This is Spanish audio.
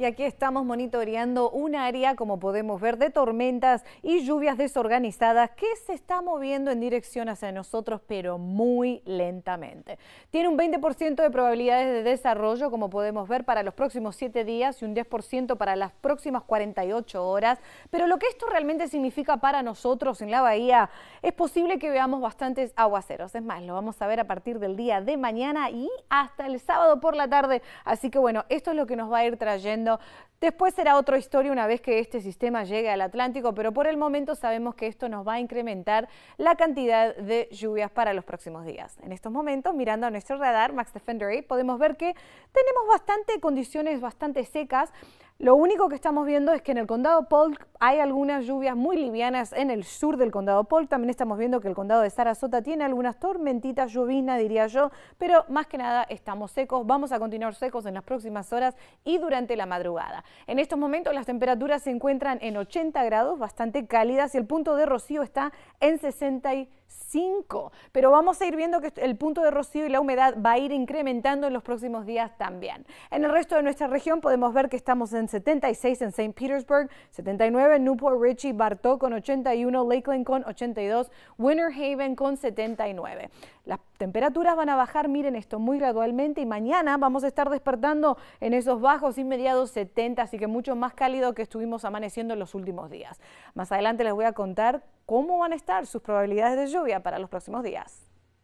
Y aquí estamos monitoreando un área, como podemos ver, de tormentas y lluvias desorganizadas que se está moviendo en dirección hacia nosotros, pero muy lentamente. Tiene un 20% de probabilidades de desarrollo, como podemos ver, para los próximos 7 días y un 10% para las próximas 48 horas. Pero lo que esto realmente significa para nosotros en la bahía, es posible que veamos bastantes aguaceros. Es más, lo vamos a ver a partir del día de mañana y hasta el sábado por la tarde. Así que bueno, esto es lo que nos va a ir trayendo Después será otra historia una vez que este sistema llegue al Atlántico, pero por el momento sabemos que esto nos va a incrementar la cantidad de lluvias para los próximos días. En estos momentos, mirando a nuestro radar, Max Defender 8, podemos ver que tenemos bastante condiciones bastante secas, lo único que estamos viendo es que en el condado Polk hay algunas lluvias muy livianas en el sur del condado Polk. También estamos viendo que el condado de Sarasota tiene algunas tormentitas lluvinas diría yo, pero más que nada estamos secos. Vamos a continuar secos en las próximas horas y durante la madrugada. En estos momentos las temperaturas se encuentran en 80 grados, bastante cálidas, y el punto de rocío está en 60 5. Pero vamos a ir viendo que el punto de rocío y la humedad va a ir incrementando en los próximos días también. En el resto de nuestra región podemos ver que estamos en 76 en St. Petersburg, 79 en Newport Richie, Bartow con 81, Lakeland con 82, Winter Haven con 79. Las temperaturas van a bajar, miren esto, muy gradualmente y mañana vamos a estar despertando en esos bajos inmediatos 70, así que mucho más cálido que estuvimos amaneciendo en los últimos días. Más adelante les voy a contar cómo van a estar sus probabilidades de lluvia para los próximos días.